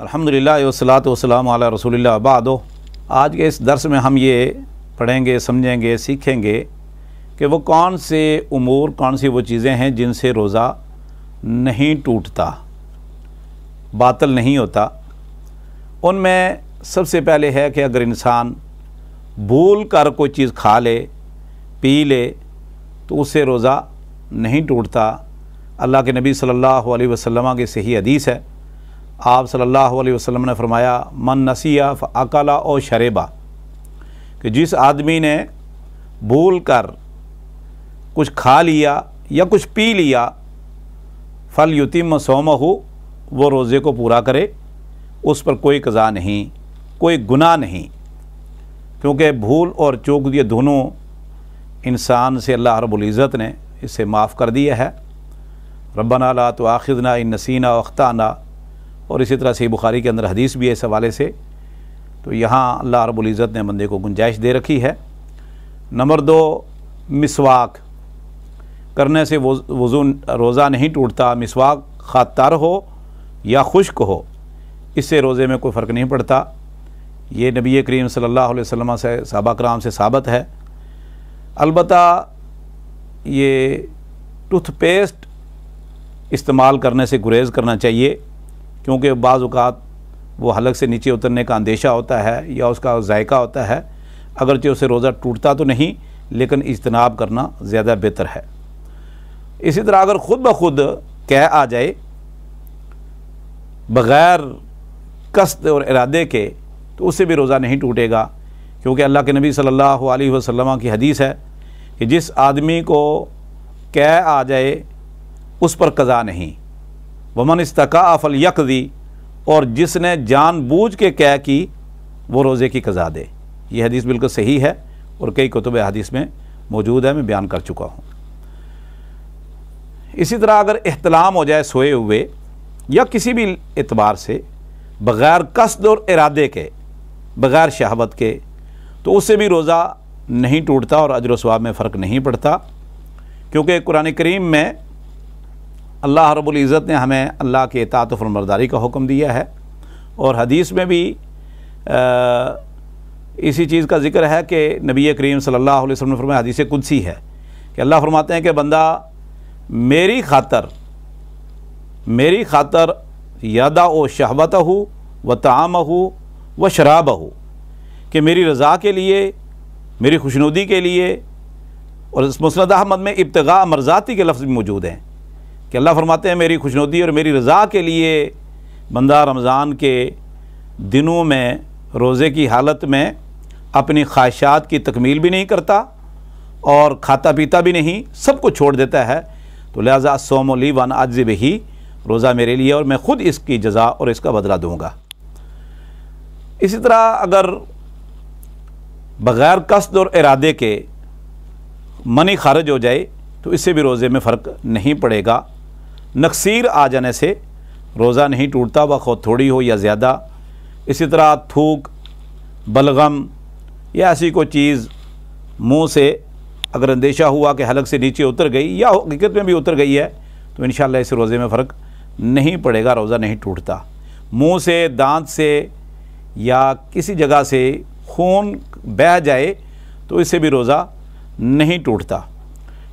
अल्हम्दुलिल्लाह वसलात वसलाम आला रसूल आबाद आज के इस दर्स में हम ये पढ़ेंगे समझेंगे सीखेंगे कि वो कौन से उमूर कौन सी वो चीज़ें हैं जिनसे रोज़ा नहीं टूटता बातल नहीं होता उनमें सबसे पहले है कि अगर इंसान भूल कर कोई चीज़ खा ले पी ले तो उससे रोज़ा नहीं टूटता अल्लाह के नबी सल्लल्लाहु अलैहि वसल्लम की सही हदीस है आप सल्लल्लाहु अलैहि वसल्लम ने फरमाया मन नसिया अकला और शरेबा कि जिस आदमी ने भूल कर कुछ खा लिया या कुछ पी लिया फल युतिम सोम हो वो रोज़े को पूरा करे उस पर कोई कज़ा नहीं कोई गुनाह नहीं क्योंकि भूल और चूक ये दोनों इंसान से अल्लाह रबुल्ज़त ने इसे माफ़ कर दिया है रबना ला तो आखिरना इन नसीना अख्ताना और इसी तरह से बुखारी के अंदर हदीस भी है इस हवाले से तो यहाँ अल्लाह रबुल्ज़त ने बंदे को गुंजाइश दे रखी है नंबर दो मिसवाक करने से वज़ू रोज़ा नहीं टूटता मिसवाक खातार हो या खुश्क हो इससे रोज़े में कोई फ़र्क नहीं पड़ता ये नबी करीम सल्लल्लाहु अलैहि वसल्लम से साहबा कराम से साबित है अलबत् ये टूथपेस्ट इस्तेमाल करने से गुरेज़ करना चाहिए क्योंकि बाज़ात वो हलक से नीचे उतरने का अंदेशा होता है या उसका जायका होता है अगरचे उसे रोज़ा टूटता तो नहीं लेकिन इजतनाब करना ज़्यादा बेहतर है इसी तरह अगर ख़ुद ब खुद कह आ जाए बग़ैर कस्त और इरादे के तो उससे भी रोज़ा नहीं टूटेगा क्योंकि अल्लाह के नबी सल्लल्लाहु अलैहि वसल्लम की हदीस है कि जिस आदमी को कह आ जाए उस पर कज़ा नहीं वमन इसका अफल दी और जिसने जानबूझ के कह की वो रोज़े की कज़ा दे ये हदीस बिल्कुल सही है और कई कुतुब हदीस में मौजूद है मैं बयान कर चुका हूँ इसी तरह अगर अहतलाम हो जाए सोए हुए या किसी भी एतबार से बग़ैर कसद और इरादे के बग़ैर शहावत के तो उससे भी रोज़ा नहीं टूटता और अजर स्वाब में फ़र्क नहीं पड़ता क्योंकि कुरान करीम में अल्लाह रब्बुल इज़्ज़त ने हमें अल्लाह के और फरमरदारी का हुक्म दिया है और हदीस में भी आ, इसी चीज़ का जिक्र है कि नबी करीम सल्लल्लाहु अलैहि वसल्लम ने फरमाया हदीस कुदसी है कि अल्लाह फरमाते हैं कि बंदा मेरी खातर मेरी खातर यदा व शहबत हो व ताम हो व शराब हो कि मेरी रज़ा के लिए मेरी खुशनुदी के लिए और मसनद अहमद में इब्तगा मरजाती के लफ्ज़ भी मौजूद हैं कि अल्लाह फरमाते हैं मेरी खुशनुदी और मेरी रज़ा के लिए बंदा रमज़ान के दिनों में रोज़े की हालत में अपनी ख्वाहिशात की तकमील भी नहीं करता और खाता पीता भी नहीं सब कुछ छोड़ देता है तो लिहाजा सोमोली वन आज ही रोज़ा मेरे लिए और मैं ख़ुद इसकी जजा और इसका बदला दूँगा इसी तरह अगर बग़ैर कस्त और इरादे के मनी खारिज हो जाए तो इससे भी रोज़े में फ़र्क नहीं पड़ेगा नक्सीर आ जाने से रोज़ा नहीं टूटता बखो थोड़ी हो या ज़्यादा इसी तरह थूक बलगम या ऐसी कोई चीज़ मुंह से अगर अंदेशा हुआ कि हलक से नीचे उतर गई या हकीकत में भी उतर गई है तो इन इस रोज़े में फ़र्क नहीं पड़ेगा रोज़ा नहीं टूटता मुंह से दांत से या किसी जगह से खून बह जाए तो इससे भी रोज़ा नहीं टूटता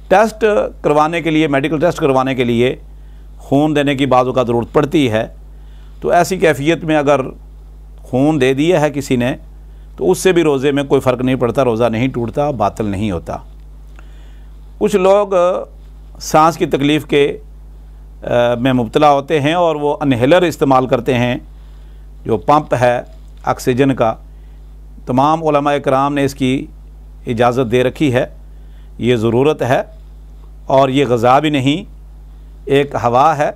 टेस्ट करवाने के लिए मेडिकल टेस्ट करवाने के लिए खून देने की बाजों का ज़रूरत पड़ती है तो ऐसी कैफियत में अगर खून दे दिया है किसी ने तो उससे भी रोज़े में कोई फ़र्क नहीं पड़ता रोज़ा नहीं टूटता बातल नहीं होता कुछ लोग सांस की तकलीफ़ के आ, में मुबतला होते हैं और वो अनहेलर इस्तेमाल करते हैं जो पंप है ऑक्सीजन का तमाम कराम ने इसकी इजाज़त दे रखी है ये ज़रूरत है और ये गज़ा भी नहीं एक हवा है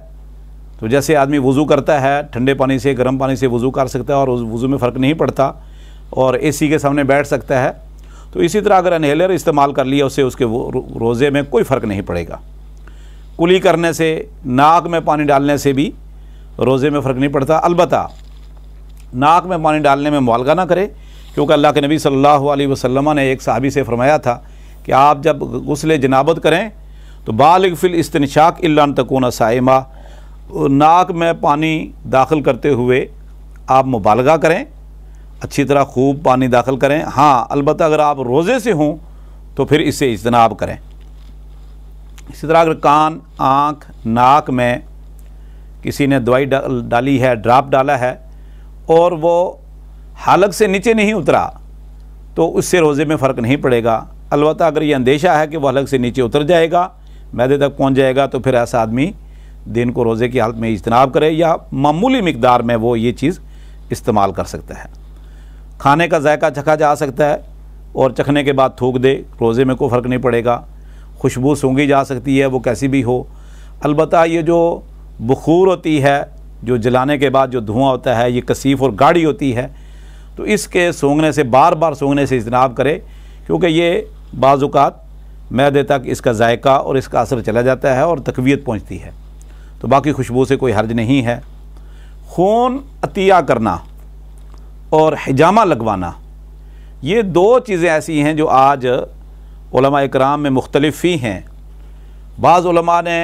तो जैसे आदमी वज़ू करता है ठंडे पानी से गर्म पानी से वज़ू कर सकता है और उस वज़ू में फ़र्क नहीं पड़ता और एसी के सामने बैठ सकता है तो इसी तरह अगर इन्हेलर इस्तेमाल कर लिया उससे उसके रोज़े में कोई फ़र्क नहीं पड़ेगा कुली करने से नाक में पानी डालने से भी रोज़े में फ़र्क नहीं पड़ता अलबत् नाक में पानी डालने में मुआलगा ना करे क्योंकि अल्लाह के नबी सल्लल्लाहु अलैहि वसल्लम ने एक साहबी से फरमाया था कि आप जब गसल जनाबत करें तो बालग फिल इसतनशाक इलान तकोना साइमा नाक में पानी दाखिल करते हुए आप मुबालगा करें अच्छी तरह खूब पानी दाखिल करें हाँ अलबत् अगर आप रोज़े से हों तो फिर इसे इजतनाब करें इसी तरह अगर कान आँख नाक में किसी ने दवाई डाली है ड्राप डाला है और वो हालक से नीचे नहीं उतरा तो उससे रोज़े में फ़र्क नहीं पड़ेगा अलबत् अगर ये अंदेशा है कि वह अलग से नीचे उतर जाएगा मैदे तक पहुँच जाएगा तो फिर ऐसा आदमी दिन को रोज़े की हालत में इजतनाब करे या मामूली मकदार में वो ये चीज़ इस्तेमाल कर सकता है खाने का जायका चखा जा सकता है और चखने के बाद थूक दे रोज़े में कोई फ़र्क नहीं पड़ेगा खुशबू सूंघी जा सकती है वो कैसी भी हो अलबत् ये जो बखूर होती है जो जलाने के बाद जो धुआं होता है ये कसीफ और गाढ़ी होती है तो इसके सूंघने से बार बार सूंघने से इजनाब करे क्योंकि ये बाज़ात मैदे तक इसका जायका और इसका असर चला जाता है और तकवीत पहुँचती है तो बाकी खुशबू से कोई हर्ज नहीं है खून अतिया करना और हिजामा लगवाना ये दो चीज़ें ऐसी हैं जो आज कराम में मुख्तलफ ही हैं बाज़ ने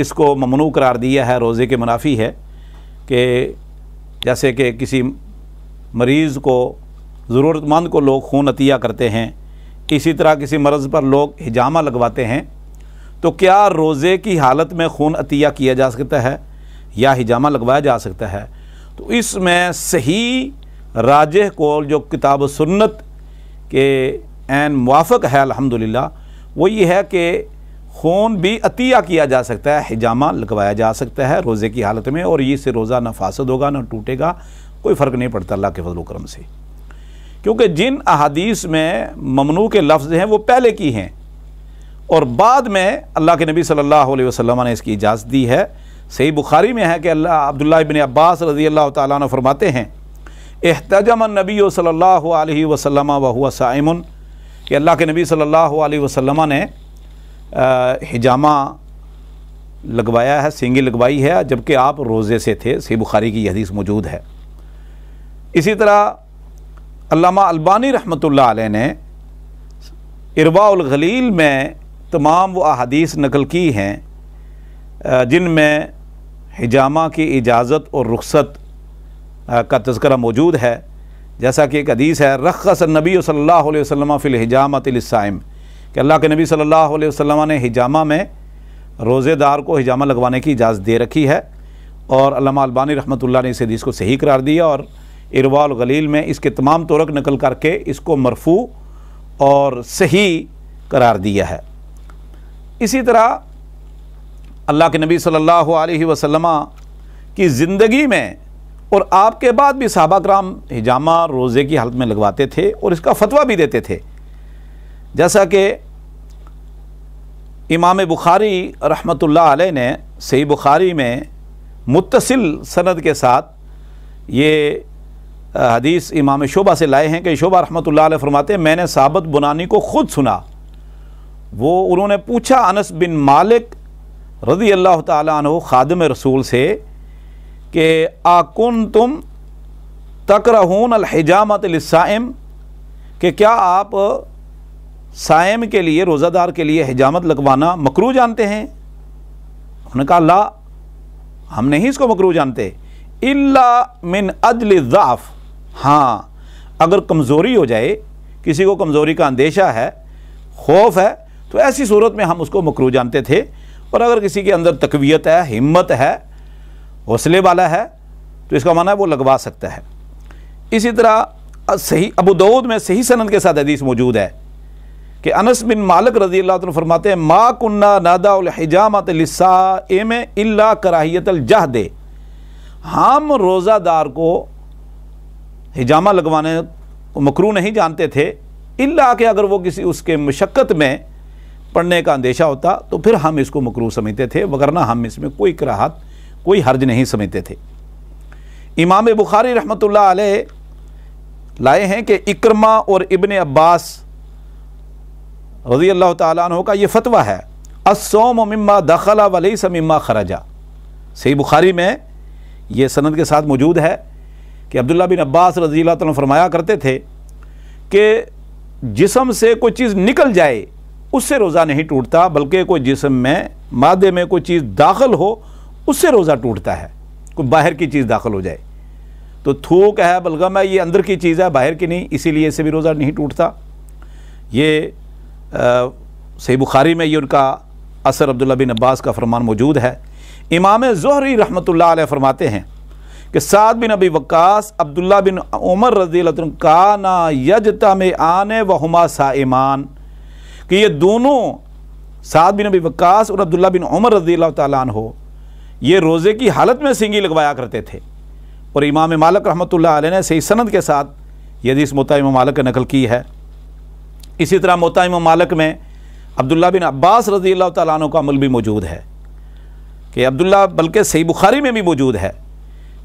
इसको ममनू करार दिया है रोज़े के मुनाफी है कि जैसे कि किसी मरीज़ को ज़रूरतमंद को लोग खून अतिया करते हैं इसी तरह किसी मर्ज़ पर लोग हिजामा लगवाते हैं तो क्या रोज़े की हालत में खून अतिया किया जा सकता है या हिजामा लगवाया जा सकता है तो इसमें सही राज कौल जो किताब सुन्नत के एन मुआफ़ है अल्हम्दुलिल्लाह वो ये है कि खून भी अतिया किया जा सकता है हिजामा लगवाया जा सकता है रोज़े की हालत में और ये से रोज़ा ना फासद होगा ना टूटेगा कोई फ़र्क नहीं पड़ता अल्लाह के फजल करम से क्योंकि जिन अहादीस में ममनू के लफ्ज़ हैं वो पहले की हैं और बाद में अल्लाह के नबी सल्लल्लाहु अलैहि वसल्लम ने इसकी इजाज़त दी है सही बुखारी में है कि अल्लाह अब्दुल्ला बिन अब्बास रज़ी अल्लाह ताली फरमाते हैं एहतजम नबी सल्ला वसलम वहुआ साइमन कि अल्लाह के नबी सल्ला वसलम ने हिजामा लगवाया है सिंगी लगवाई है जबकि आप रोज़े से थे सही बुखारी की हदीस मौजूद है इसी तरह अल्लामा अल्बानी रहमतुल्लाह अलैह ने इरवागलील में तमाम वो अहादीस नकल की हैं जिन में हिजामा की इजाज़त और रुखसत का तस्करा मौजूद है जैसा कि एक हदीस है रखस नबी सल्ला वसम फ़िल हिजामतम कि अल्लाह के नबी सल्ला वसम ने हिजामा में रोज़ेदार को हिजामा लगवाने की इजाज़त दे रखी है और अल्लामा अलबानी रहमतुल्लाह ने इस हदीस को सही करार दिया और इरवाल गलील में इसके तमाम तुरक नकल करके इसको मरफू और सही करार दिया है इसी तरह अल्लाह के नबी सल्लल्लाहु अलैहि वसल्लम की ज़िंदगी में और आपके बाद भी सहाबा कराम हिजामा रोज़े की हालत में लगवाते थे और इसका फतवा भी देते थे जैसा कि इमाम बुखारी रहमतुल्लाह आल ने सही बुखारी में मुतसिल सनद के साथ ये हदीस इमाम शोबा से लाए हैं कि शोबा रहमत ला फरमाते मैंने साबत बुनानी को ख़ुद सुना वो उन्होंने पूछा अनस बिन मालिक रदी अल्लाह तु ख़ादम रसूल से कि आकुन तुम तकरहून अलहिजामत लसाइम कि क्या आप साइम के लिए रोज़ादार के लिए हिजामत लगवाना मकरू जानते हैं उन्होंने कहा ला हम नहीं इसको मकरू जानते इल्ला मिन अदल ज़ाफ़ हाँ अगर कमज़ोरी हो जाए किसी को कमज़ोरी का अंदेशा है खौफ है तो ऐसी सूरत में हम उसको मकरू जानते थे और अगर किसी के अंदर तकवीत है हिम्मत है हौसले वाला है तो इसका माना है वो लगवा सकता है इसी तरह सही अबू दाऊद में सही सनद के साथ हदीस मौजूद है कि अनस बिन मालिक रजी अल्लाह फरमाते हैं मा कन्ना हिजामत लिस्सा एम कराहियत जह दे हम रोज़ादार को हिजामा लगवाने को मकरू नहीं जानते थे इल्ला के अगर वो किसी उसके मशक्क़त में पढ़ने का अंदेशा होता तो फिर हम इसको मकरू समझते थे वगरना हम इसमें कोई कराहत कोई हर्ज नहीं समझते थे इमाम बुखारी रहमत लाए हैं कि इक्रमा और इबन अब्बास रज़ी अल्लाह तु का ये फतवा है असोम मम्मा दखला वली समा खराजा सही बुखारी में ये सनद के साथ मौजूद है कि अब्दुल्ला बिन अब्बास रजी अल्लाह फरमाया करते थे कि जिसम से कोई चीज़ निकल जाए उससे रोज़ा नहीं टूटता बल्कि कोई जिसम में मादे में कोई चीज़ दाखिल हो उससे रोज़ा टूटता है कोई बाहर की चीज़ दाखिल हो जाए तो थूक है बलगम है ये अंदर की चीज़ है बाहर की नहीं इसीलिए इससे भी रोज़ा नहीं टूटता ये सही बुखारी में ये उनका असर अब्दुल्ला बिन अब्बास का फरमान मौजूद है इमाम जहरी रहमत ला फरमाते हैं कि साद बिन अबी वक्स अब्दुल्ला बिन उमर रजी का ना यजता में आने व हमा साइमान कि ये दोनों साद बिन अबी वक्स और अब्दुल्ला बिन उमर रजी तन हो ये रोज़े की हालत में सिंगी लगवाया करते थे और इमाम मालक रहमत ने सही सनद के साथ यदि इस मोत मालक नकल की है इसी तरह मोता मालक में अब्दुल्ला बिन अब्बास रजी तन का अमल भी मौजूद है कि अब्दुल्ला बल्कि सही बुखारी में भी मौजूद है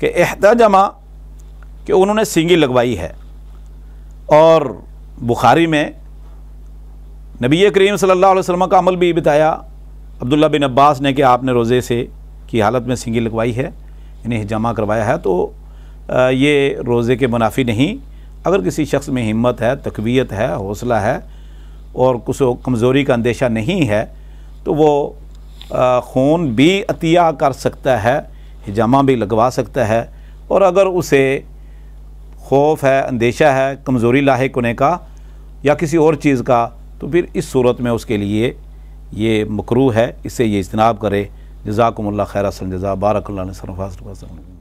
कि जमा कि उन्होंने सींगी लगवाई है और बुखारी में नबी करीम सल्लल्लाहु अलैहि वसल्लम का अमल भी बताया अब्दुल्ला बिन अब्बास ने कि आपने रोज़े से की हालत में सिंगी लगवाई है इन्हें जमा करवाया है तो ये रोज़े के मुनाफी नहीं अगर किसी शख्स में हिम्मत है तकवीत है हौसला है और कुछ कमज़ोरी का अंदेशा नहीं है तो वो खून भी अतिया कर सकता है हिजामा भी लगवा सकता है और अगर उसे खौफ है अंदेशा है कमज़ोरी लाक होने का या किसी और चीज़ का तो फिर इस सूरत में उसके लिए ये मकरू है इससे ये इजनाब करे जजाकमल्ला खैर जजा बारक